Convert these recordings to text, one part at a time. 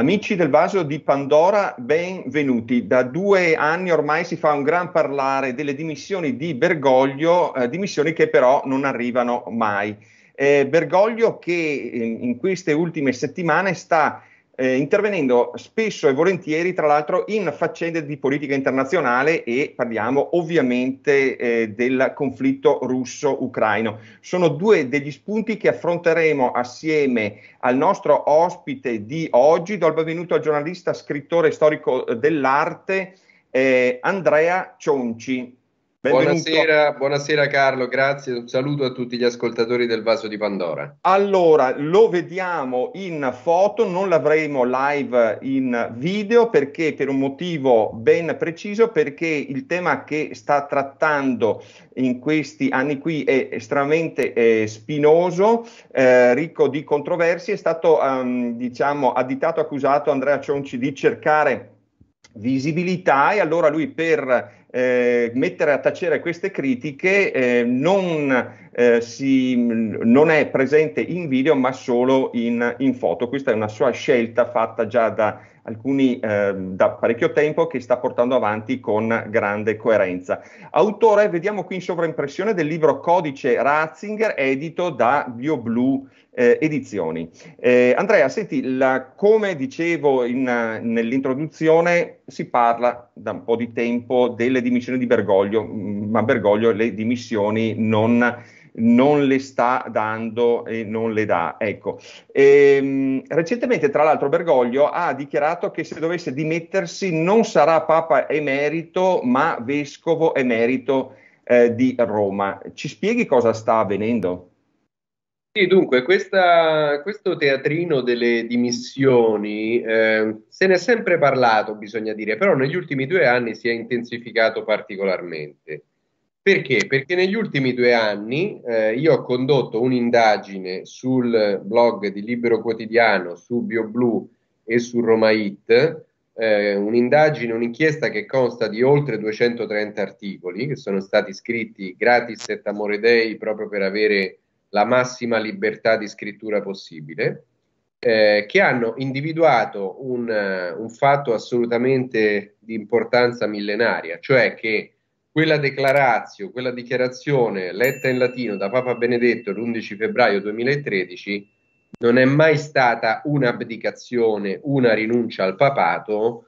Amici del vaso di Pandora, benvenuti. Da due anni ormai si fa un gran parlare delle dimissioni di Bergoglio, eh, dimissioni che però non arrivano mai. Eh, Bergoglio che in, eh, in queste ultime settimane sta eh, intervenendo spesso e volentieri, tra l'altro, in faccende di politica internazionale e parliamo ovviamente eh, del conflitto russo-ucraino. Sono due degli spunti che affronteremo assieme al nostro ospite di oggi. Do il benvenuto al giornalista, scrittore storico eh, dell'arte eh, Andrea Cionci. Buonasera, buonasera, Carlo, grazie, un saluto a tutti gli ascoltatori del Vaso di Pandora. Allora, lo vediamo in foto, non l'avremo live in video perché per un motivo ben preciso, perché il tema che sta trattando in questi anni qui è estremamente eh, spinoso, eh, ricco di controversie, è stato ehm, diciamo additato, accusato Andrea Cionci di cercare visibilità e allora lui per eh, mettere a tacere queste critiche eh, non eh, si, non è presente in video ma solo in, in, foto. Questa è una sua scelta fatta già da, alcuni, eh, da parecchio tempo che sta portando avanti con grande coerenza. Autore, vediamo qui in sovraimpressione, del libro Codice Ratzinger, edito da BioBlue eh, edizioni. Eh, Andrea, senti, la, come dicevo in, nell'introduzione, si parla da un po' di tempo delle dimissioni di Bergoglio, mm, ma Bergoglio le dimissioni non non le sta dando e non le dà. Ecco. E, ehm, recentemente, tra l'altro, Bergoglio ha dichiarato che se dovesse dimettersi non sarà Papa emerito, ma vescovo emerito eh, di Roma. Ci spieghi cosa sta avvenendo? Sì, dunque, questa, questo teatrino delle dimissioni eh, se ne è sempre parlato, bisogna dire, però negli ultimi due anni si è intensificato particolarmente. Perché? Perché negli ultimi due anni eh, io ho condotto un'indagine sul blog di Libero Quotidiano, su BioBlu e su Romait, eh, un'indagine, un'inchiesta che consta di oltre 230 articoli che sono stati scritti gratis et amore dei proprio per avere la massima libertà di scrittura possibile, eh, che hanno individuato un, eh, un fatto assolutamente di importanza millenaria, cioè che quella declarazio, quella dichiarazione letta in latino da Papa Benedetto l'11 febbraio 2013 non è mai stata un'abdicazione, una rinuncia al papato,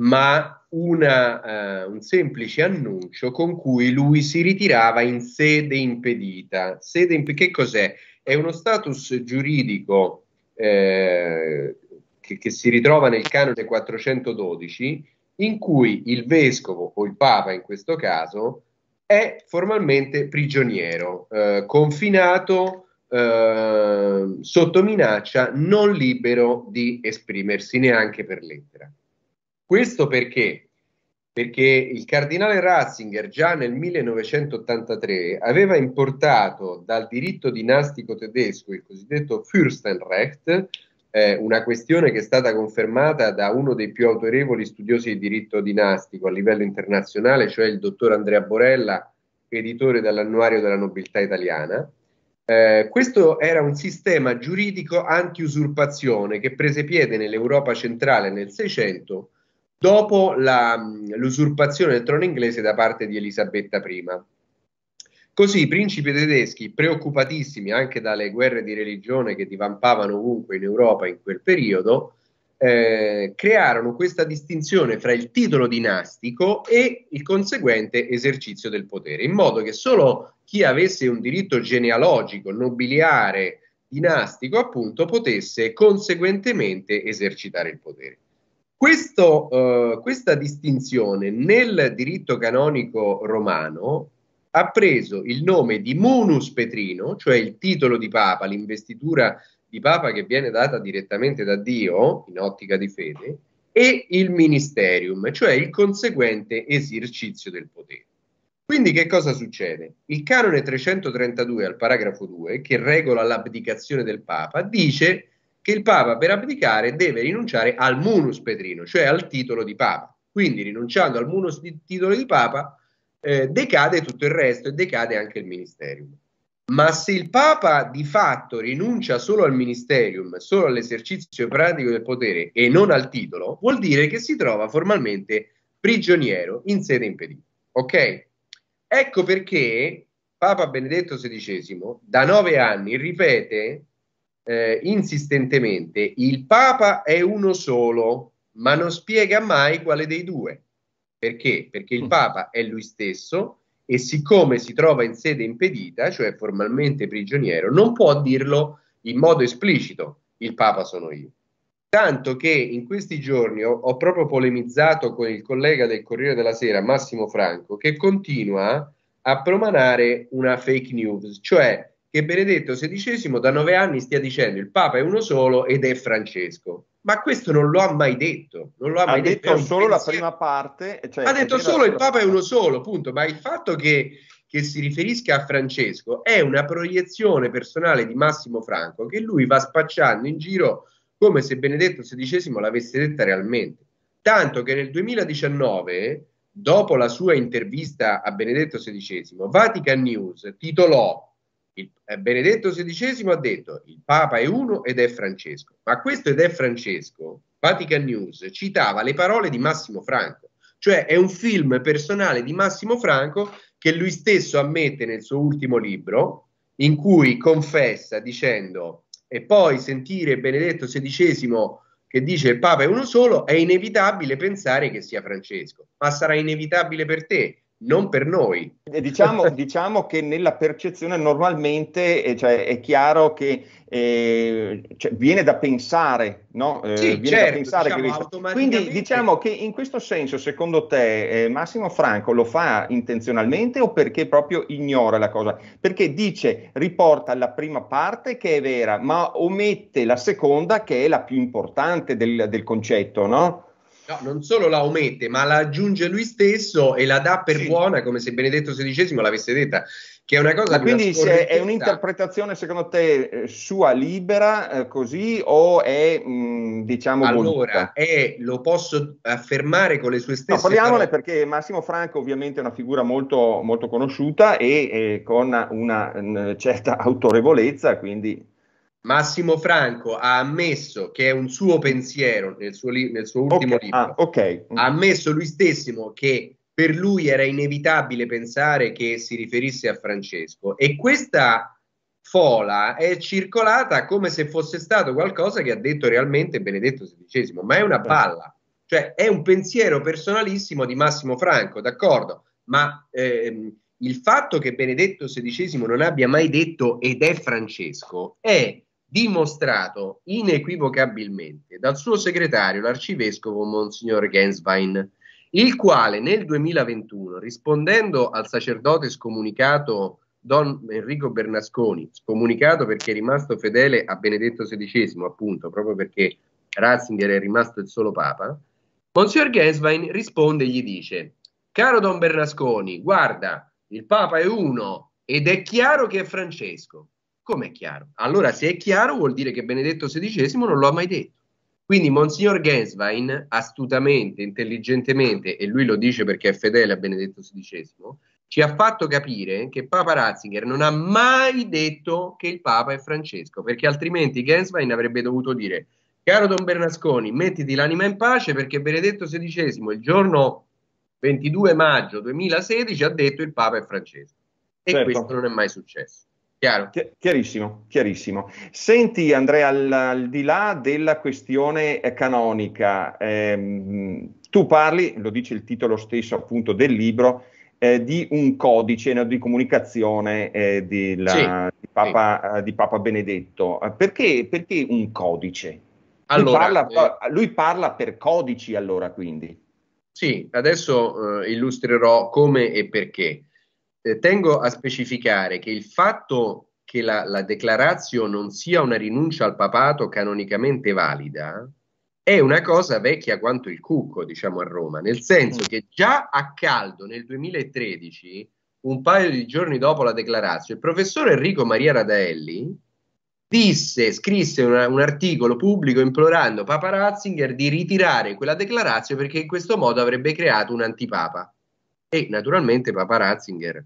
ma una, eh, un semplice annuncio con cui lui si ritirava in sede impedita. Sede imp- che cos'è? È uno status giuridico eh, che, che si ritrova nel canone 412 in cui il vescovo o il papa in questo caso è formalmente prigioniero, eh, confinato eh, sotto minaccia, non libero di esprimersi neanche per lettera. Questo perché? Perché il cardinale Ratzinger già nel 1983 aveva importato dal diritto dinastico tedesco il cosiddetto Fürstenrecht, eh, una questione che è stata confermata da uno dei più autorevoli studiosi di diritto dinastico a livello internazionale, cioè il dottor Andrea Borella, editore dell'annuario della nobiltà italiana. Eh, questo era un sistema giuridico anti-usurpazione che prese piede nell'Europa centrale nel Seicento dopo la, mm, l'usurpazione del trono inglese da parte di Elisabetta I. Così i principi tedeschi, preoccupatissimi anche dalle guerre di religione che divampavano ovunque in Europa in quel periodo, eh, crearono questa distinzione fra il titolo dinastico e il conseguente esercizio del potere, in modo che solo chi avesse un diritto genealogico, nobiliare, dinastico, appunto, potesse conseguentemente esercitare il potere. Questo, eh, questa distinzione nel diritto canonico romano ha preso il nome di Munus Petrino, cioè il titolo di Papa, l'investitura di Papa che viene data direttamente da Dio in ottica di fede, e il ministerium, cioè il conseguente esercizio del potere. Quindi che cosa succede? Il canone 332 al paragrafo 2, che regola l'abdicazione del Papa, dice che il Papa per abdicare deve rinunciare al munus petrino, cioè al titolo di Papa. Quindi rinunciando al munus di titolo di Papa, eh, decade tutto il resto e decade anche il ministerium. Ma se il Papa di fatto rinuncia solo al ministerium, solo all'esercizio pratico del potere e non al titolo, vuol dire che si trova formalmente prigioniero in sede impedita. Ok? Ecco perché Papa Benedetto XVI da nove anni ripete eh, insistentemente il Papa è uno solo, ma non spiega mai quale dei due. Perché? Perché il mm. Papa è lui stesso e siccome si trova in sede impedita, cioè formalmente prigioniero, non può dirlo in modo esplicito, il Papa sono io. Tanto che in questi giorni ho, ho proprio polemizzato con il collega del Corriere della Sera, Massimo Franco, che continua a promanare una fake news, cioè che Benedetto XVI da nove anni stia dicendo il Papa è uno solo ed è Francesco. Ma questo non lo ha mai detto. Non lo ha, ha mai detto, detto solo pensiero. la prima parte. Cioè, ha detto solo il Papa è uno solo, punto. Ma il fatto che, che si riferisca a Francesco è una proiezione personale di Massimo Franco che lui va spacciando in giro come se Benedetto XVI l'avesse detta realmente. Tanto che nel 2019, dopo la sua intervista a Benedetto XVI, Vatican News titolò il eh, Benedetto XVI ha detto il Papa è uno ed è Francesco, ma questo ed è Francesco, Vatican News citava le parole di Massimo Franco, cioè è un film personale di Massimo Franco che lui stesso ammette nel suo ultimo libro, in cui confessa dicendo e poi sentire Benedetto XVI che dice il Papa è uno solo, è inevitabile pensare che sia Francesco, ma sarà inevitabile per te non per noi. Diciamo, diciamo, che nella percezione normalmente eh, cioè, è chiaro che eh, cioè, viene da pensare, no? Eh, sì, viene certo, da pensare diciamo che Quindi diciamo che in questo senso, secondo te, eh, Massimo Franco lo fa intenzionalmente o perché proprio ignora la cosa? Perché dice, riporta la prima parte che è vera, ma omette la seconda che è la più importante del, del concetto, no? No, non solo la omette, ma la aggiunge lui stesso e la dà per sì. buona come se Benedetto XVI l'avesse detta, che è una cosa... Ma quindi una è un'interpretazione secondo te eh, sua libera eh, così o è mh, mm, diciamo... Allora, è, lo posso affermare con le sue stesse... No, parliamone parole. perché Massimo Franco ovviamente è una figura molto, molto conosciuta e eh, con una mh, mm, certa autorevolezza, quindi Massimo Franco ha ammesso che è un suo pensiero nel suo, li- nel suo ultimo okay. Ah, libro. Ah, okay. Mm. Ha ammesso lui stesso che per lui era inevitabile pensare che si riferisse a Francesco e questa fola è circolata come se fosse stato qualcosa che ha detto realmente Benedetto XVI, ma è una palla, cioè è un pensiero personalissimo di Massimo Franco, d'accordo, ma ehm, il fatto che Benedetto XVI non abbia mai detto ed è Francesco è dimostrato inequivocabilmente dal suo segretario, l'arcivescovo Monsignor Genswein, il quale nel 2021, rispondendo al sacerdote scomunicato Don Enrico Bernasconi, scomunicato perché è rimasto fedele a Benedetto XVI, appunto, proprio perché Ratzinger è rimasto il solo Papa, Monsignor Genswein risponde e gli dice, caro Don Bernasconi, guarda, il Papa è uno ed è chiaro che è Francesco. Com'è chiaro? Allora, se è chiaro, vuol dire che Benedetto XVI non lo ha mai detto. Quindi Monsignor Genswein, astutamente, intelligentemente, e lui lo dice perché è fedele a Benedetto XVI, ci ha fatto capire che Papa Ratzinger non ha mai detto che il Papa è Francesco, perché altrimenti Genswein avrebbe dovuto dire Caro Don Bernasconi, mettiti l'anima in pace perché Benedetto XVI il giorno 22 maggio 2016 ha detto il Papa è Francesco. E certo. questo non è mai successo. Chiaro. Chiarissimo, chiarissimo. Senti Andrea, al, al, di là della questione canonica, ehm, tu parli, lo dice il titolo stesso appunto del libro, eh, di un codice no, di comunicazione eh, di, la, sì, di, Papa, sì. eh, di, Papa, Benedetto. Eh, perché, perché un codice? Allora, lui, parla, eh, lui, parla, per codici allora quindi. Sì, adesso eh, illustrerò come e perché eh, tengo a specificare che il fatto che la, la declarazio non sia una rinuncia al papato canonicamente valida è una cosa vecchia quanto il cucco, diciamo a Roma, nel senso mm. che già a caldo nel 2013, un paio di giorni dopo la declarazione, il professor Enrico Maria Radaelli disse, scrisse una, un articolo pubblico implorando Papa Ratzinger di ritirare quella declarazione perché in questo modo avrebbe creato un antipapa. E naturalmente Papa Ratzinger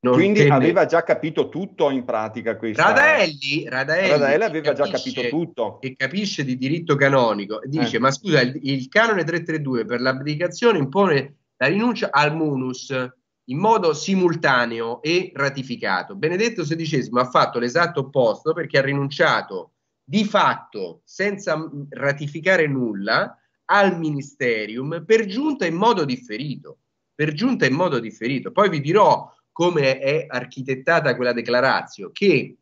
non Quindi tenne. aveva già capito tutto in pratica questa... Radaelli, Radaelli, Radaelli aveva capisce, già capito tutto. E capisce di diritto canonico. Dice, eh. ma scusa, il, il, canone 332 per l'abdicazione impone la rinuncia al munus in modo simultaneo e ratificato. Benedetto XVI ha fatto l'esatto opposto perché ha rinunciato di fatto, senza ratificare nulla, al ministerium, per giunta in modo differito. Per giunta in modo differito. Poi vi dirò come è architettata quella declarazio, che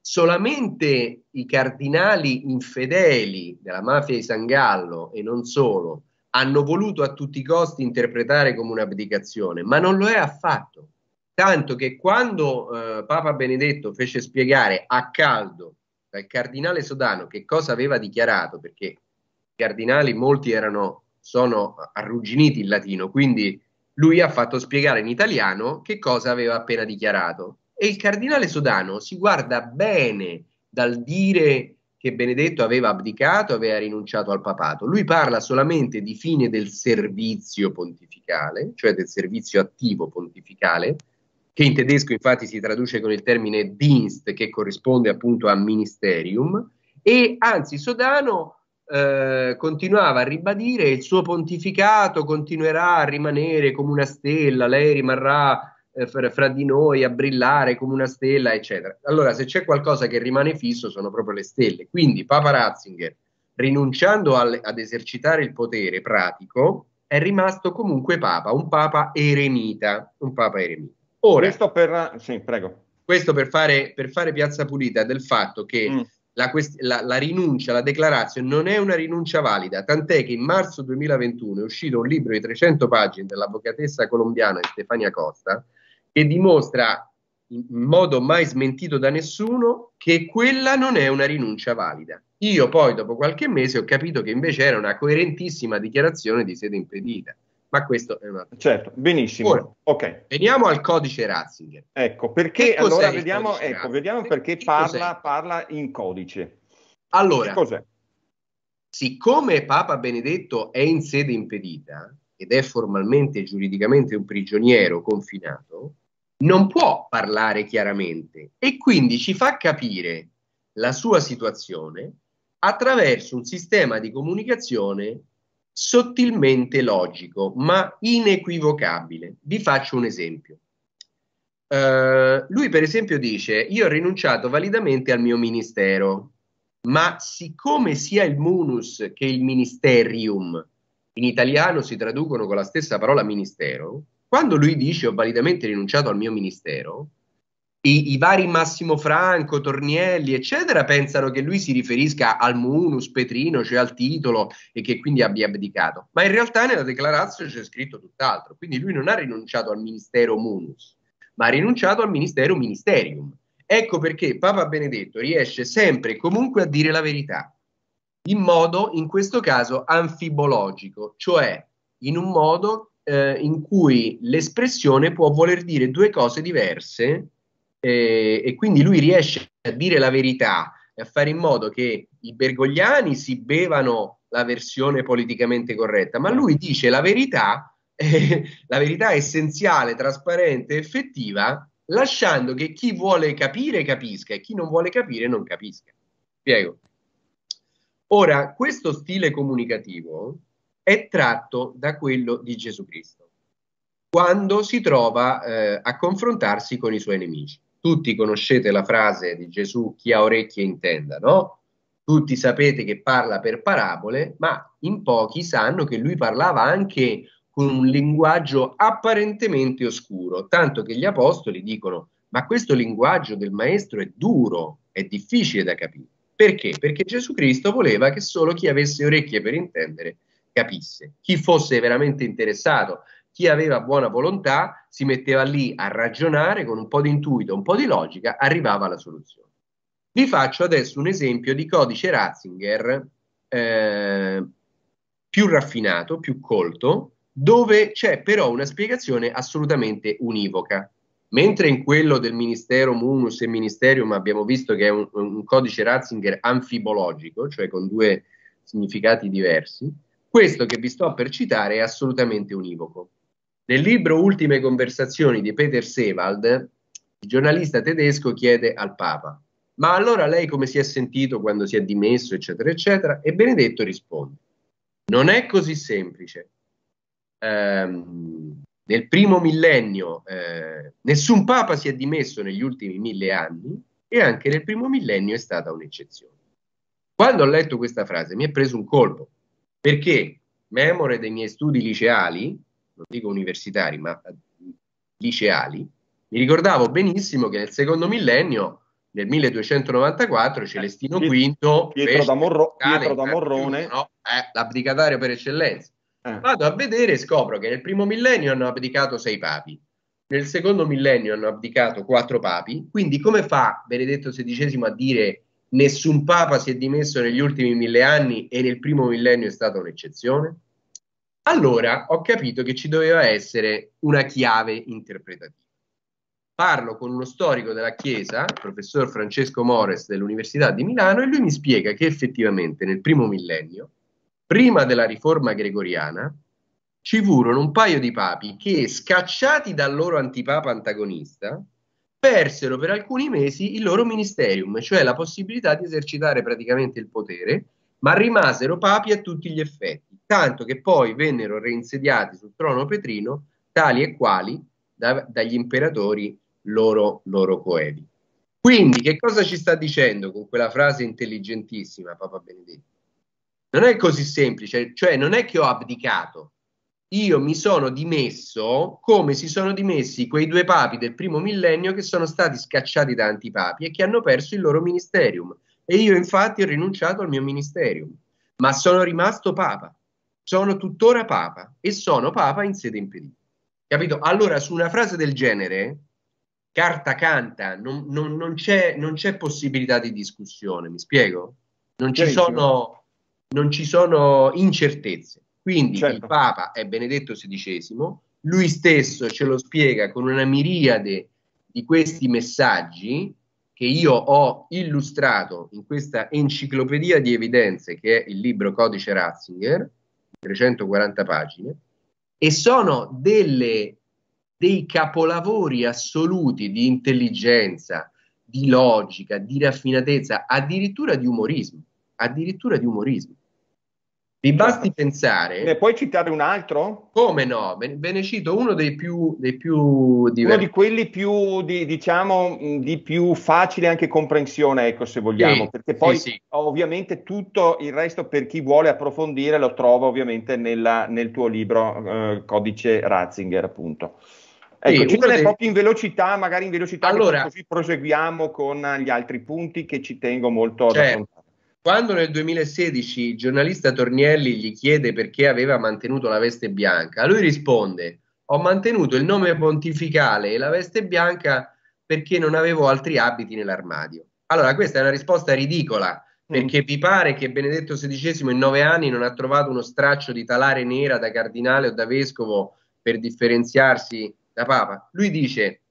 solamente i cardinali infedeli della mafia di San Gallo e non solo hanno voluto a tutti i costi interpretare come un'abdicazione, ma non lo è affatto. Tanto che quando eh, Papa Benedetto fece spiegare a caldo dal cardinale Sodano che cosa aveva dichiarato, perché i cardinali molti erano, sono arrugginiti in latino, quindi lui ha fatto spiegare in italiano che cosa aveva appena dichiarato e il cardinale Sodano si guarda bene dal dire che Benedetto aveva abdicato, aveva rinunciato al papato. Lui parla solamente di fine del servizio pontificale, cioè del servizio attivo pontificale, che in tedesco infatti si traduce con il termine Dienst, che corrisponde appunto a ministerium, e anzi Sodano eh, continuava a ribadire il suo pontificato continuerà a rimanere come una stella, lei rimarrà eh, fra di noi a brillare come una stella, eccetera. Allora, se c'è qualcosa che rimane fisso sono proprio le stelle. Quindi Papa Ratzinger, rinunciando al, ad esercitare il potere pratico, è rimasto comunque Papa, un Papa eremita, un Papa eremita. Ora, questo per, sì, questo per, fare, per fare piazza pulita del fatto che mm la, quest- la, la, rinuncia, la declarazione non è una rinuncia valida, tant'è che in marzo 2021 è uscito un libro di 300 pagine dell'avvocatessa colombiana Stefania Costa che dimostra in modo mai smentito da nessuno che quella non è una rinuncia valida. Io poi dopo qualche mese ho capito che invece era una coerentissima dichiarazione di sede impedita ma questo è un altro. Certo, benissimo. Ora, okay. Veniamo al codice Ratzinger. Ecco, perché allora vediamo, ecco, vediamo perché parla, parla, in codice. Allora, siccome Papa Benedetto è in sede impedita ed è formalmente e giuridicamente un prigioniero confinato, non può parlare chiaramente e quindi ci fa capire la sua situazione attraverso un sistema di comunicazione sottilmente logico, ma inequivocabile. Vi faccio un esempio. Uh, lui, per esempio, dice: Io ho rinunciato validamente al mio ministero, ma siccome sia il munus che il ministerium in italiano si traducono con la stessa parola ministero, quando lui dice ho validamente rinunciato al mio ministero, i, i, vari Massimo Franco, Tornielli, eccetera, pensano che lui si riferisca al munus, Petrino, cioè al titolo, e che quindi abbia abdicato. Ma in realtà nella declarazione c'è scritto tutt'altro. Quindi lui non ha rinunciato al ministero munus, ma ha rinunciato al ministero ministerium. Ecco perché Papa Benedetto riesce sempre e comunque a dire la verità, in modo, in questo caso, anfibologico, cioè in un modo eh, in cui l'espressione può voler dire due cose diverse eh, e quindi lui riesce a dire la verità e a fare in modo che i bergogliani si bevano la versione politicamente corretta, ma lui dice la verità, eh, la verità essenziale, trasparente, effettiva, lasciando che chi vuole capire capisca e chi non vuole capire non capisca. Spiego. Ora, questo stile comunicativo è tratto da quello di Gesù Cristo, quando si trova eh, a confrontarsi con i suoi nemici. Tutti conoscete la frase di Gesù, chi ha orecchie intenda, no? Tutti sapete che parla per parabole, ma in pochi sanno che lui parlava anche con un linguaggio apparentemente oscuro, tanto che gli apostoli dicono, ma questo linguaggio del maestro è duro, è difficile da capire. Perché? Perché Gesù Cristo voleva che solo chi avesse orecchie per intendere capisse. Chi fosse veramente interessato chi aveva buona volontà si metteva lì a ragionare con un po' di intuito, un po' di logica, arrivava alla soluzione. Vi faccio adesso un esempio di codice Ratzinger eh, più raffinato, più colto, dove c'è però una spiegazione assolutamente univoca. Mentre in quello del Ministero Munus e Ministerium abbiamo visto che è un, un codice Ratzinger anfibologico, cioè con due significati diversi, questo che vi sto per citare è assolutamente univoco. Nel libro Ultime conversazioni di Peter Sewald, il giornalista tedesco chiede al Papa, ma allora lei come si è sentito quando si è dimesso, eccetera, eccetera, e Benedetto risponde, non è così semplice. Ehm, nel primo millennio eh, nessun Papa si è dimesso negli ultimi mille anni e anche nel primo millennio è stata un'eccezione. Quando ho letto questa frase mi è preso un colpo, perché, memore dei miei studi liceali, non dico universitari, ma eh, liceali, mi ricordavo benissimo che nel secondo millennio, nel 1294, eh, Celestino eh, V Pietro, da, Morro, Pietro da Morrone, no? eh, l'abdicatario per eccellenza. Eh. Vado a vedere e scopro che nel primo millennio hanno abdicato sei papi, nel secondo millennio hanno abdicato quattro papi, quindi come fa Benedetto XVI a dire nessun papa si è dimesso negli ultimi mille anni e nel primo millennio è stata un'eccezione? Allora ho capito che ci doveva essere una chiave interpretativa. Parlo con uno storico della Chiesa, il professor Francesco Mores dell'Università di Milano, e lui mi spiega che effettivamente nel primo millennio, prima della riforma gregoriana, ci furono un paio di papi che, scacciati dal loro antipapa antagonista, persero per alcuni mesi il loro ministerium, cioè la possibilità di esercitare praticamente il potere, ma rimasero papi a tutti gli effetti tanto che poi vennero reinsediati sul trono petrino tali e quali da, dagli imperatori loro, loro coevi. Quindi che cosa ci sta dicendo con quella frase intelligentissima Papa Benedetto? Non è così semplice, cioè non è che ho abdicato, io mi sono dimesso come si sono dimessi quei due papi del primo millennio che sono stati scacciati da antipapi e che hanno perso il loro ministerium. E io infatti ho rinunciato al mio ministerium, ma sono rimasto papa sono tuttora papa e sono papa in sede impedita. Capito? Allora, su una frase del genere, carta canta, non, non, non, c'è, non c'è, possibilità di discussione, mi spiego? Non ci, certo. sono, ci sono, incertezze. Quindi certo. il Papa è Benedetto XVI, lui stesso ce lo spiega con una miriade di questi messaggi che io ho illustrato in questa enciclopedia di evidenze che è il libro Codice Ratzinger, 340 pagine, e sono delle, dei capolavori assoluti di intelligenza, di logica, di raffinatezza, addirittura di umorismo, addirittura di umorismo. Vi basti pensare. Ne puoi citare un altro? Come no? Ve ne cito uno dei più, dei più diversi. Uno di quelli più, di, diciamo, di più facile anche comprensione, ecco, se vogliamo, sì, perché poi sì, sì. ovviamente tutto il resto per chi vuole approfondire lo trova ovviamente nella, nel tuo libro eh, Codice Ratzinger, appunto. Ecco, sì, dei... proprio in velocità, magari in velocità, allora, così proseguiamo con gli altri punti che ci tengo molto certo. ad affrontare. Quando nel 2016 il giornalista Tornielli gli chiede perché aveva mantenuto la veste bianca, lui risponde: Ho mantenuto il nome pontificale e la veste bianca perché non avevo altri abiti nell'armadio. Allora, questa è una risposta ridicola, mm. perché vi pare che Benedetto XVI in nove anni non ha trovato uno straccio di talare nera da cardinale o da vescovo per differenziarsi da papa? Lui dice: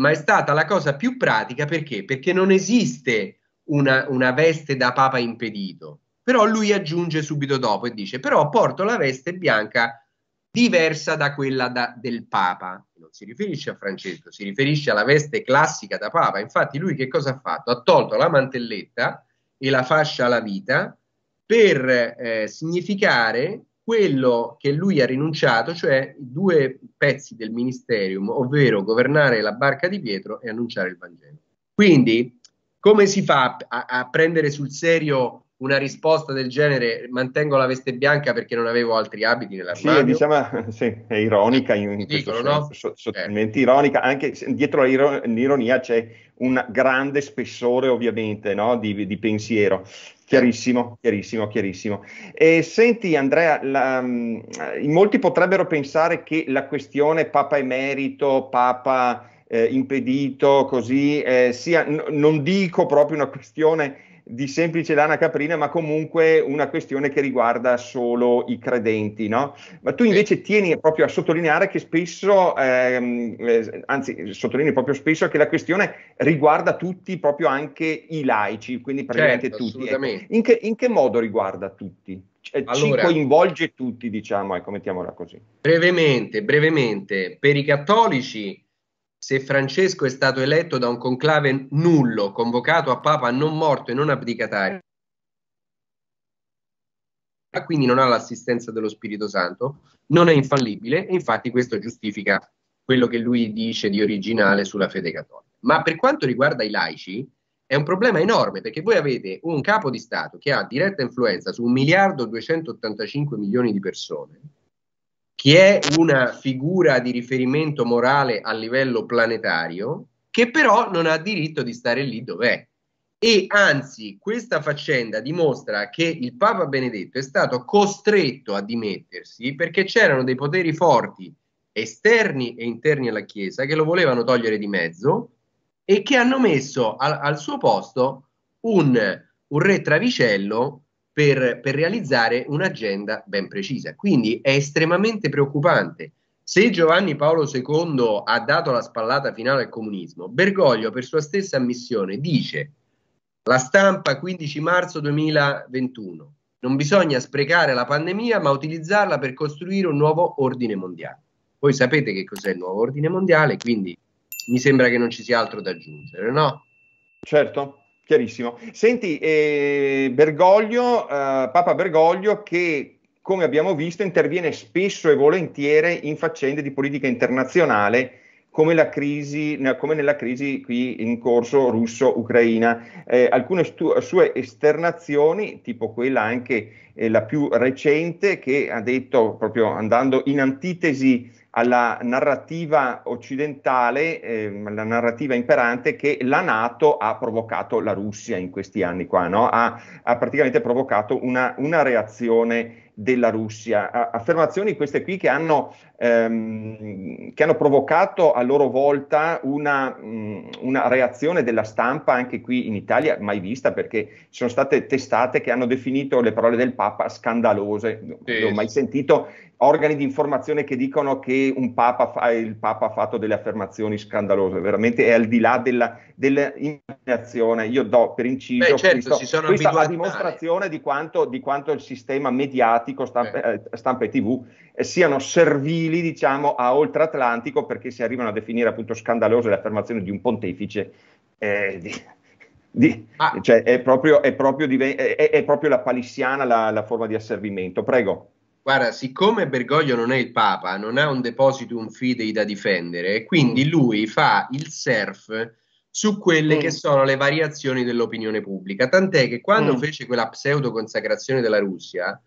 Ma è stata la cosa più pratica perché? Perché non esiste una, una veste da papa impedito. Però lui aggiunge subito dopo e dice: Però porto la veste bianca diversa da quella da, del Papa. Non si riferisce a Francesco, si riferisce alla veste classica da Papa. Infatti, lui che cosa ha fatto? Ha tolto la mantelletta e la fascia alla vita per eh, significare quello che lui ha rinunciato, cioè due pezzi del ministerium, ovvero governare la barca di Pietro e annunciare il Vangelo. Quindi come si fa a, a, prendere sul serio una risposta del genere? Mantengo la veste bianca perché non avevo altri abiti nell'armadio. Sì, diciamo, sì, è ironica in, in Dicono, questo no? sottilmente eh. ironica, anche se, dietro l'ironia c'è un grande spessore ovviamente no? di, di pensiero. Chiarissimo, chiarissimo, chiarissimo. E senti Andrea, la, mm, in molti potrebbero pensare che la questione Papa emerito, Papa eh, impedito, così, eh, sia, n- non dico proprio una questione di semplice lana caprina, ma comunque una questione che riguarda solo i credenti, no? Ma tu invece tieni proprio a sottolineare che spesso, ehm, eh, anzi, sottolinei proprio spesso che la questione riguarda tutti, proprio anche i laici, quindi praticamente certo, tutti. Ecco. In, che, in che modo riguarda tutti? Cioè, ci allora, coinvolge tutti, diciamo, ecco, mettiamola così. Brevemente, brevemente, per i cattolici se Francesco è stato eletto da un conclave nullo, convocato a Papa non morto e non abdicatario, quindi non ha l'assistenza dello Spirito Santo, non è infallibile e infatti questo giustifica quello che lui dice di originale sulla fede cattolica. Ma per quanto riguarda i laici, è un problema enorme perché voi avete un capo di Stato che ha diretta influenza su 1 miliardo 285 milioni di persone, che è una figura di riferimento morale a livello planetario, che però non ha diritto di stare lì dov'è. E anzi, questa faccenda dimostra che il Papa Benedetto è stato costretto a dimettersi perché c'erano dei poteri forti esterni e interni alla Chiesa che lo volevano togliere di mezzo e che hanno messo al, al suo posto un, un re travicello per, per realizzare un'agenda ben precisa. Quindi è estremamente preoccupante. Se Giovanni Paolo II ha dato la spallata finale al comunismo, Bergoglio per sua stessa ammissione dice la stampa 15 marzo 2021. Non bisogna sprecare la pandemia, ma utilizzarla per costruire un nuovo ordine mondiale. Voi sapete che cos'è il nuovo ordine mondiale, quindi mi sembra che non ci sia altro da aggiungere, no? Certo. Chiarissimo. Senti, eh, Bergoglio, eh, Papa Bergoglio che come abbiamo visto interviene spesso e volentieri in faccende di politica internazionale come, crisi, come nella crisi qui in corso russo-ucraina. Eh, alcune stu- sue esternazioni, tipo quella anche eh, la più recente, che ha detto proprio andando in antitesi alla narrativa occidentale, eh, la narrativa imperante che la Nato ha provocato la Russia in questi anni qua, no? ha, ha praticamente provocato una, una reazione della Russia. Affermazioni queste qui che hanno, ehm, che hanno provocato a loro volta una, mh, mm, una, reazione della stampa anche qui in Italia mai vista perché ci sono state testate che hanno definito le parole del Papa scandalose, non sì. l'ho mai sentito, organi di informazione che dicono che papa fa, il Papa ha fatto delle affermazioni scandalose, veramente è al di là della, dell'immaginazione. Io do per inciso Beh, certo, questo, questa la dimostrazione di quanto, di quanto il sistema mediatico Atlantico, stampa, eh, eh e TV, eh, siano servili diciamo, a oltre Atlantico perché si arrivano a definire appunto scandalose le affermazioni di un pontefice. Eh, di, di, ah. cioè, è, proprio, è, proprio diven- è, è, proprio, la palissiana la, la forma di asservimento. Prego. Guarda, siccome Bergoglio non è il Papa, non ha un deposito, un fidei da difendere, quindi mm. lui fa il surf su quelle mm. che sono le variazioni dell'opinione pubblica. Tant'è che quando mm. fece quella pseudo consacrazione della Russia,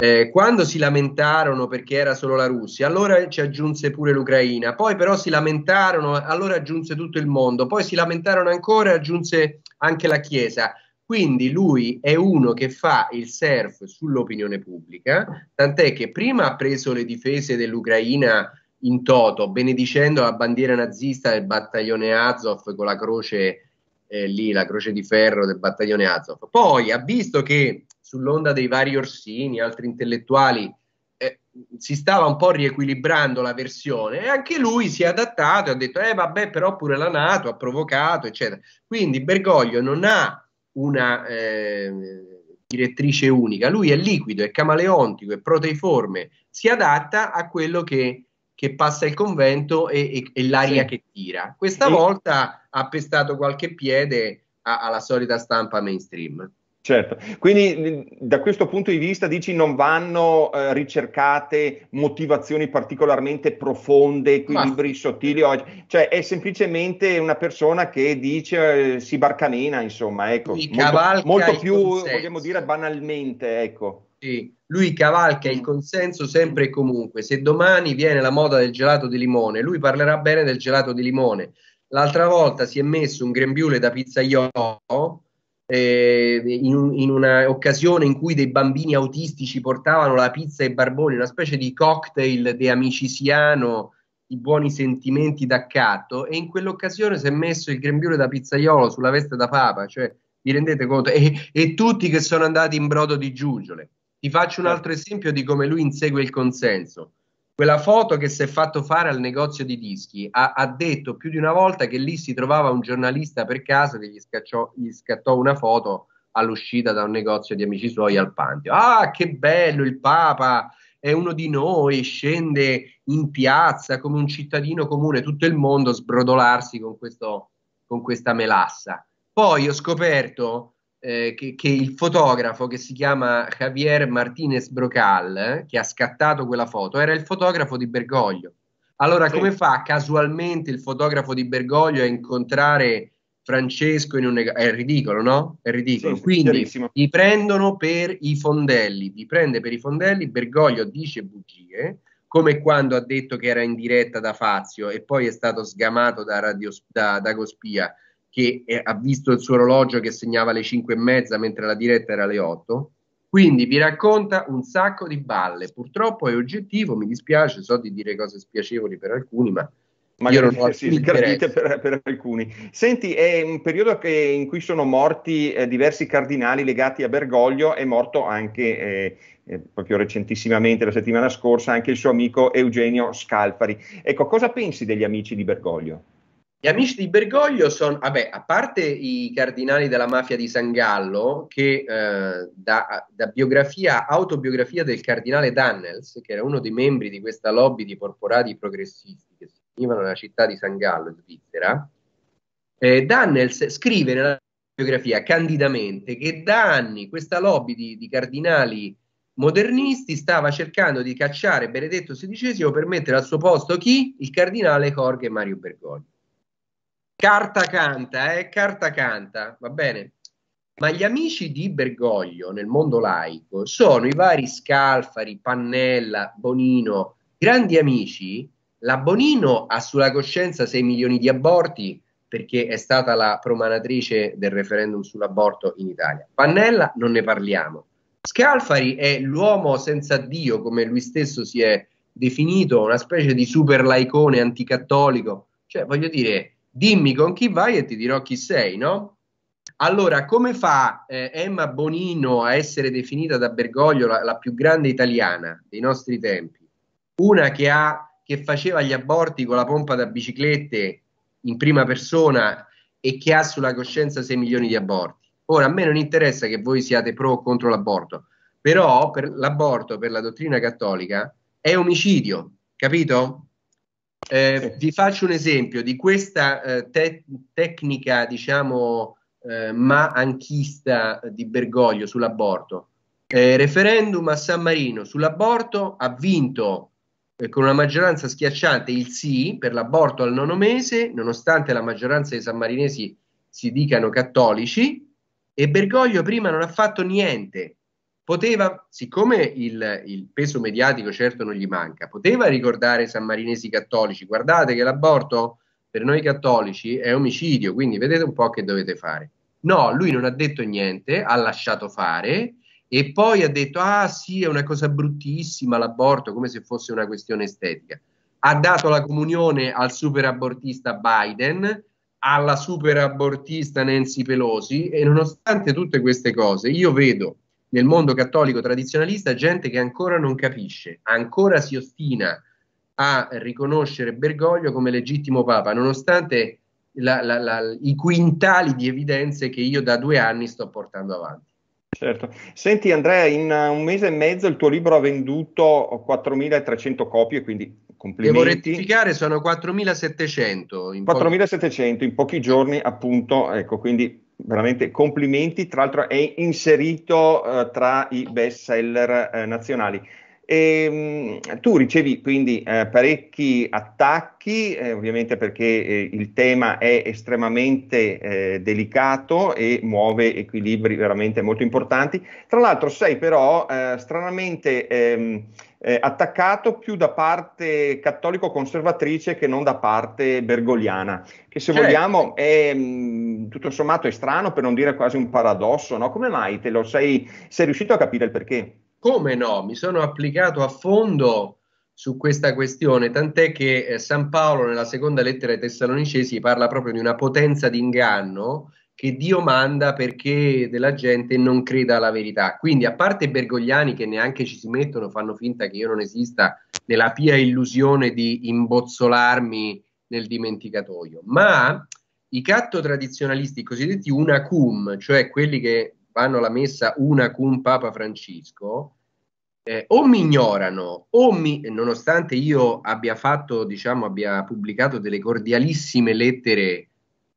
eh, quando si lamentarono perché era solo la Russia, allora ci aggiunse pure l'Ucraina, poi però si lamentarono, allora aggiunse tutto il mondo, poi si lamentarono ancora e aggiunse anche la Chiesa. Quindi lui è uno che fa il surf sull'opinione pubblica, tant'è che prima ha preso le difese dell'Ucraina in toto, benedicendo la bandiera nazista del battaglione Azov con la croce eh, lì, la croce di ferro del battaglione Azov. Poi ha visto che sull'onda dei vari Orsini, altri intellettuali, eh, si stava un po' riequilibrando la versione e anche lui si è adattato e ha detto eh vabbè però pure la Nato ha provocato eccetera. Quindi Bergoglio non ha una eh, direttrice unica, lui è liquido, è camaleontico, è proteiforme, si adatta a quello che che passa il convento e, e, e l'aria sì. che tira. Questa e... volta ha pestato qualche piede a, alla solita stampa mainstream. Certo, quindi mhmm, da questo punto di vista dici non vanno eh, ricercate motivazioni particolarmente profonde, equilibri Ma... sottili oggi, cioè è semplicemente una persona che dice eh, si barcamena, insomma, ecco, molto, molto più, consenso. vogliamo dire, banalmente, ecco. Sì, lui cavalca il mm. consenso sempre e comunque, se domani viene la moda del gelato di limone, lui parlerà bene del gelato di limone, l'altra volta si è messo un grembiule da pizzaiolo eh, in, in un'occasione in cui dei bambini autistici portavano la pizza e i barboni, una specie di cocktail de amicisiano, i buoni sentimenti d'accatto, e in quell'occasione si è messo il grembiule da pizzaiolo sulla veste da papa, cioè vi rendete conto? E, e tutti che sono andati in brodo di giuggiole. Ti faccio un certo. altro esempio di come lui insegue il consenso quella foto che si è fatto fare al negozio di dischi, ha, ha, detto più di una volta che lì si trovava un giornalista per caso che gli, scacciò, gli scattò una foto all'uscita da un negozio di amici suoi al Pantio. Ah, che bello il Papa! È uno di noi, scende in piazza come un cittadino comune, tutto il mondo sbrodolarsi con, questo, con questa melassa. Poi ho scoperto eh, che, che, il fotografo che si chiama Javier Martinez Brocal, eh, che ha scattato quella foto, era il fotografo di Bergoglio. Allora, sì. come fa casualmente il fotografo di Bergoglio a incontrare Francesco in un negozio? è ridicolo, no? È ridicolo. Sì, Quindi li prendono per i fondelli, li prende per i fondelli, Bergoglio dice bugie, come quando ha detto che era in diretta da Fazio e poi è stato sgamato da, Radio, da, da Gospia che è, eh, ha visto il suo orologio che segnava le 5 e mezza mentre la diretta era le 8. Quindi vi racconta un sacco di balle. Purtroppo è oggettivo, mi dispiace, so di dire cose spiacevoli per alcuni, ma Magari io non sì, sgradite per, per, alcuni. Senti, è un periodo che, in cui sono morti eh, diversi cardinali legati a Bergoglio, è morto anche eh, eh proprio recentissimamente, la settimana scorsa, anche il suo amico Eugenio Scalfari. Ecco, cosa pensi degli amici di Bergoglio? Gli amici di Bergoglio sono, vabbè, a parte i cardinali della mafia di San Gallo, che eh, da, da, biografia, autobiografia del cardinale Dannels, che era uno dei membri di questa lobby di porporati progressisti che si univano nella città di San Gallo, in Svizzera, eh, Dannels scrive nella biografia candidamente che da anni questa lobby di, di cardinali modernisti stava cercando di cacciare Benedetto XVI per mettere al suo posto chi? Il cardinale Jorge Mario Bergoglio. Carta canta, eh, carta canta, va bene. Ma gli amici di Bergoglio nel mondo laico sono i vari Scalfari, Pannella, Bonino, grandi amici. La Bonino ha sulla coscienza 6 milioni di aborti perché è stata la promanatrice del referendum sull'aborto in Italia. Pannella non ne parliamo. Scalfari è l'uomo senza Dio, come lui stesso si è definito, una specie di super laicone anticattolico. Cioè, voglio dire, dimmi con chi vai e ti dirò chi sei, no? Allora, come fa eh, Emma Bonino a essere definita da Bergoglio la, la, più grande italiana dei nostri tempi? Una che, ha, che faceva gli aborti con la pompa da biciclette in prima persona e che ha sulla coscienza 6 milioni di aborti. Ora, a me non interessa che voi siate pro o contro l'aborto, però per l'aborto, per la dottrina cattolica, è omicidio, capito? Eh, vi faccio un esempio di questa eh, te- tecnica, diciamo, eh, ma anchista di Bergoglio sull'aborto. Eh, referendum a San Marino sull'aborto ha vinto eh, con una maggioranza schiacciante il sì per l'aborto al nono mese, nonostante la maggioranza dei sammarinesi si dicano cattolici, e Bergoglio prima non ha fatto niente, poteva, siccome il, il, peso mediatico certo non gli manca, poteva ricordare i sammarinesi cattolici, guardate che l'aborto per noi cattolici è omicidio, quindi vedete un po' che dovete fare. No, lui non ha detto niente, ha lasciato fare e poi ha detto, ah sì, è una cosa bruttissima l'aborto, come se fosse una questione estetica. Ha dato la comunione al superabortista Biden, alla superabortista Nancy Pelosi e nonostante tutte queste cose, io vedo nel mondo cattolico tradizionalista gente che ancora non capisce, ancora si ostina a riconoscere Bergoglio come legittimo papa, nonostante la, la, la, i quintali di evidenze che io da due anni sto portando avanti. Certo. Senti Andrea, in un mese e mezzo il tuo libro ha venduto 4.300 copie, quindi complimenti. Devo rettificare, sono 4.700. 4.700 in pochi giorni, appunto, ecco, quindi veramente complimenti, tra l'altro è inserito eh, tra i best seller eh, nazionali. E, ehm, tu ricevi quindi eh, parecchi attacchi, eh, ovviamente perché eh, il tema è estremamente eh, delicato e muove equilibri veramente molto importanti. Tra l'altro sei però stranamente... Ehm, eh, attaccato più da parte cattolico-conservatrice che non da parte bergogliana, che se certo. vogliamo è mh, mm, tutto sommato è strano, per non dire quasi un paradosso, no? Come mai te lo sei, sei riuscito a capire il perché? Come no, mi sono applicato a fondo su questa questione, tant'è che eh, San Paolo nella seconda lettera ai Tessalonicesi parla proprio di una potenza d'inganno che Dio manda perché della gente non creda alla verità. Quindi, a parte i Bergogliani che neanche ci si mettono, fanno finta che io non esista nella pia illusione di imbozzolarmi nel dimenticatoio, ma i catto tradizionalisti i cosiddetti una cum, cioè quelli che vanno alla messa una cum Papa Francesco, eh, o mi ignorano, o mi, nonostante io abbia fatto, diciamo, abbia pubblicato delle cordialissime lettere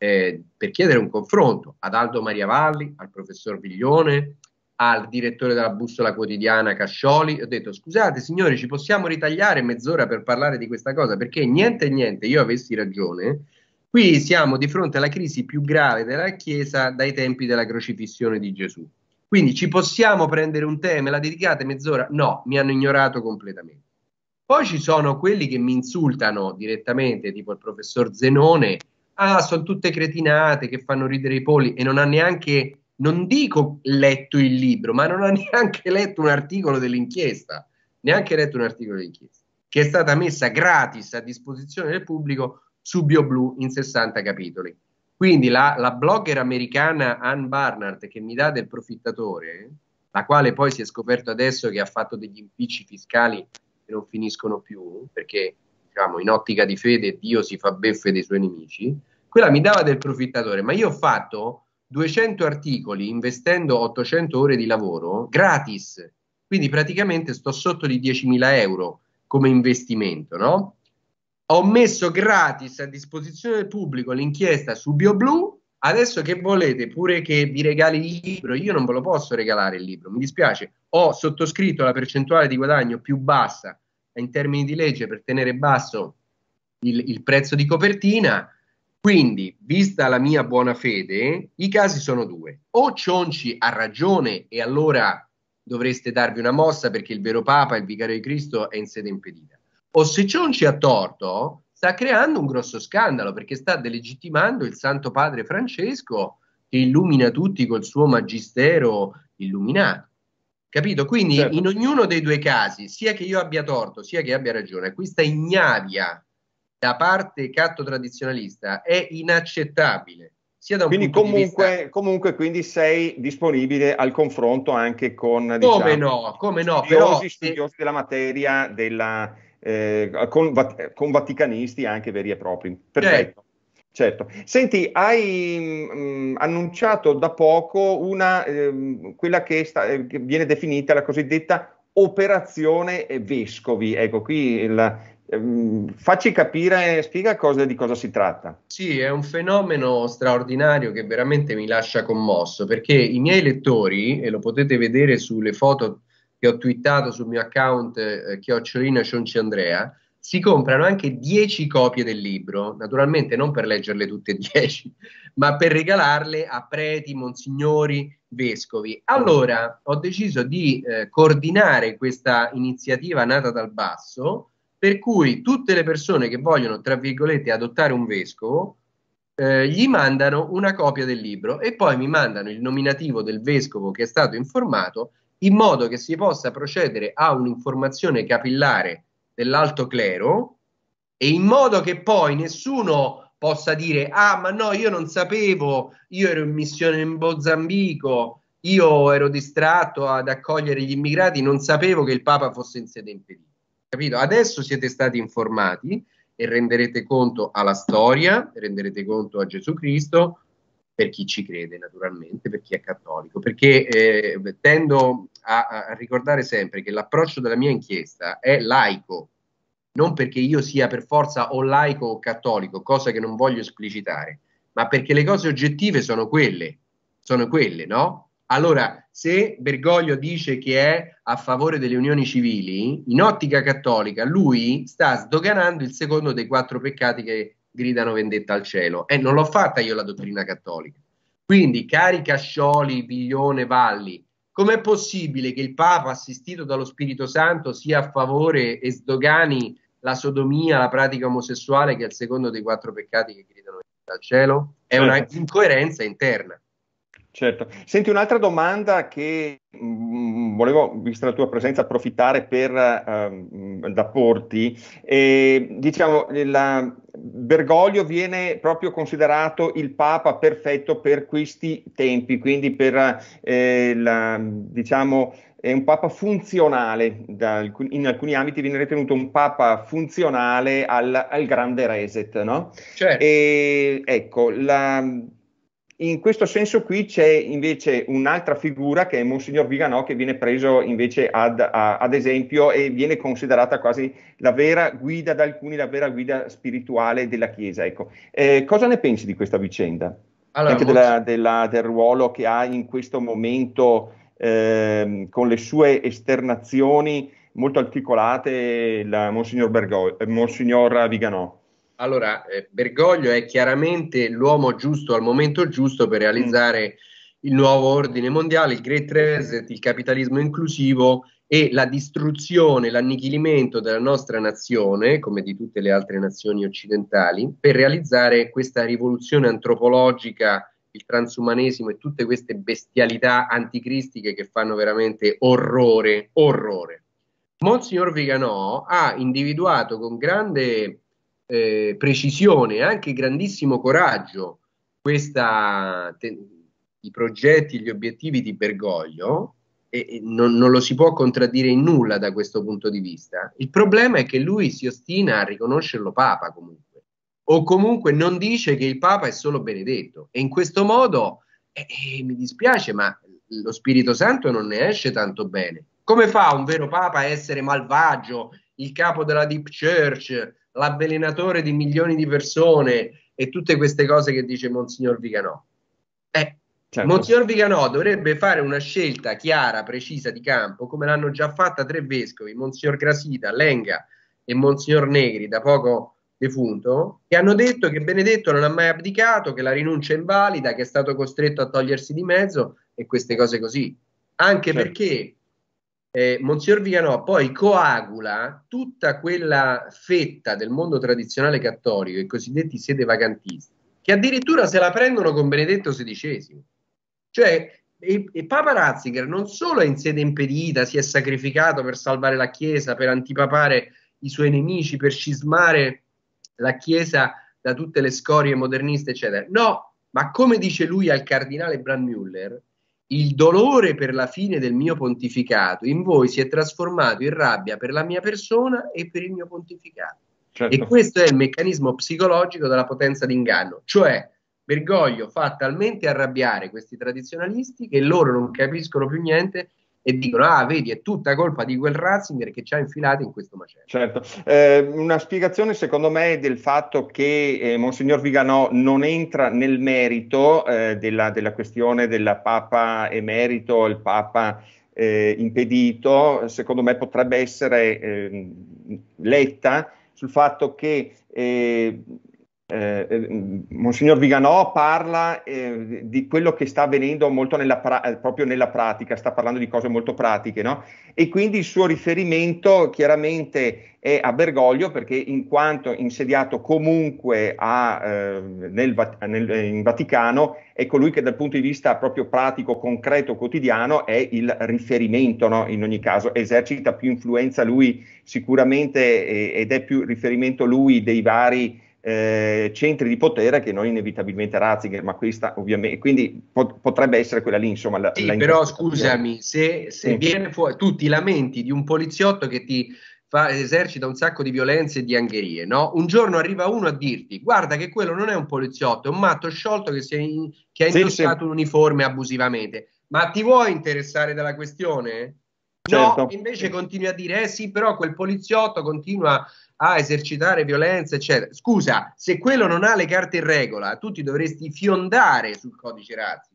eh, per chiedere un confronto ad Aldo Maria Valli, al professor Viglione, al direttore della bussola quotidiana Cascioli, ho detto scusate signori ci possiamo ritagliare mezz'ora per parlare di questa cosa perché niente niente io avessi ragione, qui siamo di fronte alla crisi più grave della Chiesa dai tempi della crocifissione di Gesù. Quindi ci possiamo prendere un tema, la dedicate mezz'ora? No, mi hanno ignorato completamente. Poi ci sono quelli che mi insultano direttamente, tipo il professor Zenone, ah, sono tutte cretinate che fanno ridere i poli e non ha neanche, non dico letto il libro, ma non ha neanche letto un articolo dell'inchiesta, neanche letto un articolo dell'inchiesta, che è stata messa gratis a disposizione del pubblico su BioBlue in 60 capitoli. Quindi la, la blogger americana Ann Barnard che mi dà del profittatore, la quale poi si è scoperto adesso che ha fatto degli impicci fiscali che non finiscono più, perché diciamo, in ottica di fede Dio si fa beffe dei suoi nemici, quella mi dava del profittatore, ma io ho fatto 200 articoli investendo 800 ore di lavoro gratis, quindi praticamente sto sotto di 10.000 euro come investimento, no? Ho messo gratis a disposizione del pubblico l'inchiesta su BioBlu Adesso che volete pure che vi regali il libro, io non ve lo posso regalare il libro, mi dispiace, ho sottoscritto la percentuale di guadagno più bassa in termini di legge per tenere basso il, il prezzo di copertina. Quindi, vista la mia buona fede, i casi sono due. O Cionci ha ragione e allora dovreste darvi una mossa perché il vero Papa, il Vicario di Cristo, è in sede impedita. O se Cionci ha torto, sta creando un grosso scandalo perché sta delegittimando il Santo Padre Francesco che illumina tutti col suo magistero illuminato. Capito? Quindi certo. in ognuno dei due casi, sia che io abbia torto, sia che abbia ragione, questa ignavia da parte catto tradizionalista è inaccettabile. Sia da un quindi comunque, vista... comunque quindi sei disponibile al confronto anche con come diciamo, no, come no, studiosi, però, studiosi se... della materia, della, eh, con, con, vaticanisti anche veri e propri. Perfetto. Certo. Certo. Senti, hai mh, mm, annunciato da poco una, eh, quella che, sta, eh, che, viene definita la cosiddetta operazione Vescovi. Ecco, qui il, ehm, facci capire, spiega cosa, di cosa si tratta. Sì, è un fenomeno straordinario che veramente mi lascia commosso, perché i miei lettori, e lo potete vedere sulle foto che ho twittato sul mio account eh, chiocciolina Cionci Andrea, si comprano anche 10 copie del libro, naturalmente non per leggerle tutte 10, ma per regalarle a preti, monsignori, vescovi. Allora ho deciso di eh, coordinare questa iniziativa nata dal basso, per cui tutte le persone che vogliono, tra virgolette, adottare un vescovo, eh, gli mandano una copia del libro e poi mi mandano il nominativo del vescovo che è stato informato in modo che si possa procedere a un'informazione capillare dell'alto clero e in modo che poi nessuno possa dire ah ma no io non sapevo, io ero in missione in Mozambico, io ero distratto ad accogliere gli immigrati, non sapevo che il Papa fosse in sede in Capito? Adesso siete stati informati e renderete conto alla storia, renderete conto a Gesù Cristo, per chi ci crede naturalmente, per chi è cattolico, perché eh, tendo a, a, ricordare sempre che l'approccio della mia inchiesta è laico, non perché io sia per forza o laico o cattolico, cosa che non voglio esplicitare, ma perché le cose oggettive sono quelle, sono quelle, no? Allora, se Bergoglio dice che è a favore delle unioni civili, in ottica cattolica lui sta sdoganando il secondo dei quattro peccati che gridano vendetta al cielo. E non l'ho fatta io la dottrina cattolica. Quindi, cari Cascioli, biglione, Valli, com'è possibile che il Papa, assistito dallo Spirito Santo, sia a favore e sdogani la sodomia, la pratica omosessuale, che è il secondo dei quattro peccati che gridano dal cielo? È certo. una incoerenza interna. Certo. Senti, un'altra domanda che mh, mm, mm, volevo, vista la tua presenza, approfittare per, uh, da porti. E, diciamo, la, Bergoglio viene proprio considerato il Papa perfetto per questi tempi, quindi per eh, la, diciamo, è un papa funzionale, in alcuni ambiti viene ritenuto un papa funzionale al, al grande reset, no? Certo. E, ecco, la, in questo senso qui c'è invece un'altra figura che è Monsignor Viganò che viene preso invece ad, a, ad esempio e viene considerata quasi la vera guida da alcuni, la vera guida spirituale della Chiesa. Ecco. Eh, cosa ne pensi di questa vicenda? Allora, anche della, della, del ruolo che ha in questo momento ehm, con le sue esternazioni molto articolate, la Monsignor, Bergoglio, eh, Monsignor Viganò. Allora, eh, Bergoglio è chiaramente l'uomo giusto al momento giusto per realizzare mm. il nuovo ordine mondiale, il Great Reset, il capitalismo inclusivo e la distruzione, l'annichilimento della nostra nazione, come di tutte le altre nazioni occidentali, per realizzare questa rivoluzione antropologica il transumanesimo e tutte queste bestialità anticristiche che fanno veramente orrore, orrore. Monsignor Viganò ha individuato con grande eh, precisione e anche grandissimo coraggio questa, te, i progetti, gli obiettivi di Bergoglio e, e non, non lo si può contraddire in nulla da questo punto di vista. Il problema è che lui si ostina a riconoscerlo Papa comunque o comunque non dice che il Papa è solo benedetto. E in questo modo, eh, eh, mi dispiace, ma lo Spirito Santo non ne esce tanto bene. Come fa un vero Papa a essere malvagio, il capo della Deep Church, l'avvelenatore di milioni di persone e tutte queste cose che dice Monsignor Viganò? Eh, Certo. Monsignor Viganò dovrebbe fare una scelta chiara, precisa di campo, come l'hanno già fatta tre vescovi, Monsignor Grasita, Lenga e Monsignor Negri, da poco defunto, che hanno detto che Benedetto non ha mai abdicato, che la rinuncia è invalida, che è stato costretto a togliersi di mezzo e queste cose così. Anche certo. perché eh, Monsignor Viganò poi coagula tutta quella fetta del mondo tradizionale cattolico, i cosiddetti sede vacantisti, che addirittura se la prendono con Benedetto XVI. Cioè, e, e Papa Ratzinger non solo è in sede impedita, si è sacrificato per salvare la Chiesa, per antipapare i suoi nemici, per scismare la Chiesa da tutte le scorie moderniste, eccetera. No, ma come dice lui al cardinale Brandmüller, il dolore per la fine del mio pontificato in voi si è trasformato in rabbia per la mia persona e per il mio pontificato. Certo. E questo è il meccanismo psicologico della potenza d'inganno, cioè Bergoglio fa talmente arrabbiare questi tradizionalisti che loro non capiscono più niente e dicono ah vedi è tutta colpa di quel Ratzinger che ci ha infilato in questo macello. Certo, eh, una spiegazione secondo me del fatto che eh, Monsignor Viganò non entra nel merito eh, della, della, questione del Papa emerito, il Papa eh, impedito, secondo me potrebbe essere ehm, letta sul fatto che eh, eh, eh, Monsignor Viganò parla eh, di quello che sta avvenendo molto nella pra- eh, proprio nella pratica, sta parlando di cose molto pratiche, no? E quindi il suo riferimento chiaramente è a Bergoglio, perché in quanto insediato comunque a, eh, nel, nel, eh, in Vaticano, è colui che dal punto di vista proprio pratico, concreto, quotidiano è il riferimento, no? In ogni caso, esercita più influenza lui sicuramente ed è più riferimento lui dei vari eh, centri di potere che non inevitabilmente Ratzinger, ma questa ovviamente, quindi pot- potrebbe essere quella lì, insomma. La, sì, la però scusami, se, se sì. viene fuori, tu ti lamenti di un poliziotto che ti fa, esercita un sacco di violenze e di angherie, no? Un giorno arriva uno a dirti, guarda che quello non è un poliziotto, è un matto sciolto che, in, che ha indossato sì, un uniforme abusivamente. Ma ti vuoi interessare della questione? Certo. No, invece continui a dire, eh sì, però quel poliziotto continua a esercitare violenza, eccetera. Scusa, se quello non ha le carte in regola, tu ti dovresti fiondare sul codice razzi.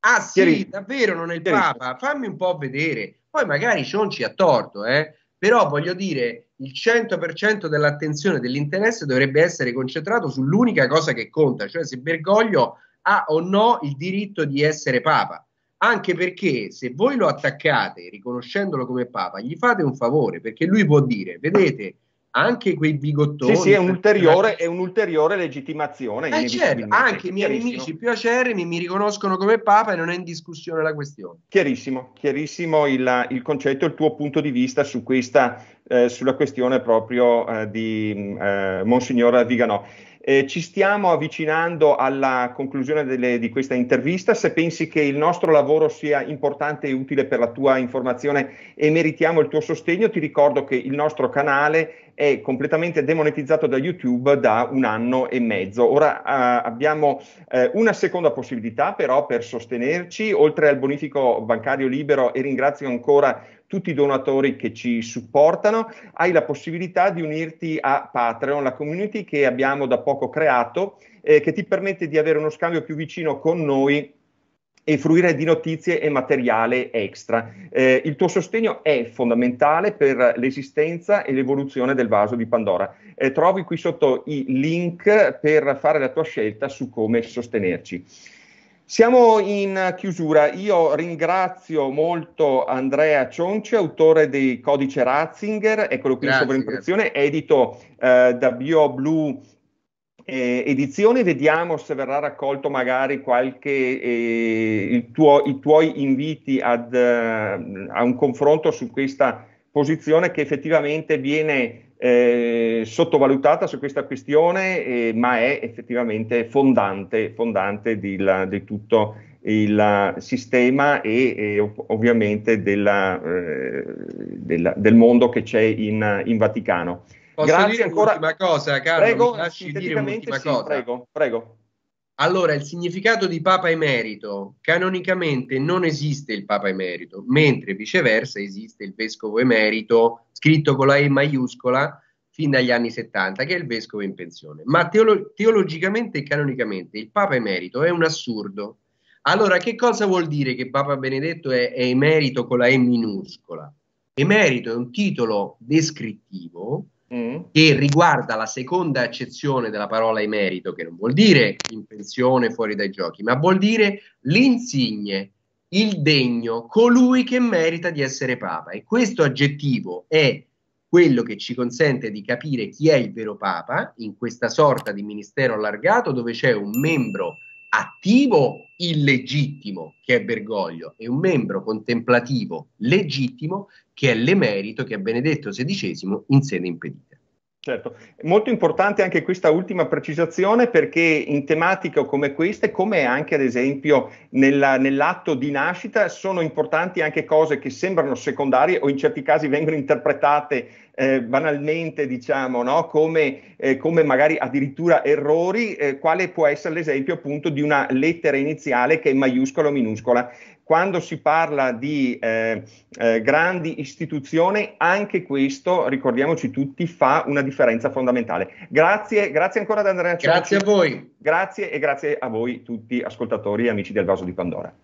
Ah sì, davvero non è il Papa? Fammi un po' vedere. Poi magari Cionci ha torto, eh? però voglio dire, il 100% dell'attenzione e dell'interesse dovrebbe essere concentrato sull'unica cosa che conta, cioè se Bergoglio ha o no il diritto di essere Papa. Anche perché se voi lo attaccate riconoscendolo come Papa, gli fate un favore, perché lui può dire, vedete, anche quei bigottoni. Sì, sì, è, un'ulteriore, eh, è un'ulteriore legittimazione. Eh certo, anche i miei amici più acerrimi mi riconoscono come Papa e non è in discussione la questione. Chiarissimo, chiarissimo il, il concetto, il tuo punto di vista su questa, eh, sulla questione proprio eh, di mm, eh, Monsignor Viganò. Eh, ci stiamo avvicinando alla conclusione delle, di questa intervista. Se pensi che il nostro lavoro sia importante e utile per la tua informazione e meritiamo il tuo sostegno, ti ricordo che il nostro canale è completamente demonetizzato da YouTube da un anno e mezzo. Ora eh, abbiamo eh, una seconda possibilità però per sostenerci, oltre al bonifico bancario libero e ringrazio ancora tutti i donatori che ci supportano, hai la possibilità di unirti a Patreon, la community che abbiamo da poco creato, eh, che ti permette di avere uno scambio più vicino con noi e fruire di notizie e materiale extra. Eh, il tuo sostegno è fondamentale per l'esistenza e l'evoluzione del vaso di Pandora. Eh, trovi qui sotto i link per fare la tua scelta su come sostenerci. Siamo in chiusura. Io ringrazio molto Andrea Cionci, autore di Codice Ratzinger, eccolo qui grazie, in sovraimpressione, edito eh, da BioBlue eh, Edizioni. Vediamo se verrà raccolto magari qualche eh, tuo, i tuoi inviti ad, eh, a un confronto su questa posizione che effettivamente viene eh, sottovalutata su questa questione, eh, ma è effettivamente fondante, fondante di, la, di tutto il sistema e, e ovviamente della, eh, della, del mondo che c'è in, in Vaticano. Posso Grazie dire ancora. Un'ultima cosa, Carlo, prego, mi lasci dire un'ultima sì, cosa. Prego, prego. Allora, il significato di Papa emerito, canonicamente non esiste il Papa emerito, mentre viceversa esiste il Vescovo emerito, scritto con la E maiuscola, fin dagli anni 70, che è il Vescovo in pensione. Ma teolo- teologicamente e canonicamente il Papa emerito è un assurdo. Allora, che cosa vuol dire che Papa Benedetto è, è emerito con la E minuscola? Emerito è un titolo descrittivo Mm. che riguarda la seconda accezione della parola emerito, che non vuol dire in pensione fuori dai giochi, ma vuol dire l'insigne, il degno, colui che merita di essere papa. E questo aggettivo è quello che ci consente di capire chi è il vero papa in questa sorta di ministero allargato dove c'è un membro attivo illegittimo che è Bergoglio e un membro contemplativo legittimo che è l'emerito che è Benedetto XVI in sede impedita. Certo, molto importante anche questa ultima precisazione perché in tematiche come queste, come anche ad esempio nella, nell'atto di nascita, sono importanti anche cose che sembrano secondarie o in certi casi vengono interpretate eh, banalmente diciamo, no? come, eh, come, magari addirittura errori, eh, quale può essere l'esempio appunto di una lettera iniziale che è maiuscola o minuscola. Quando si parla di eh, eh, grandi istituzioni, anche questo, ricordiamoci tutti, fa una differenza fondamentale. Grazie, grazie ancora ad Andrea Ciocci. Grazie a voi. Grazie e grazie a voi tutti ascoltatori e amici del Vaso di Pandora.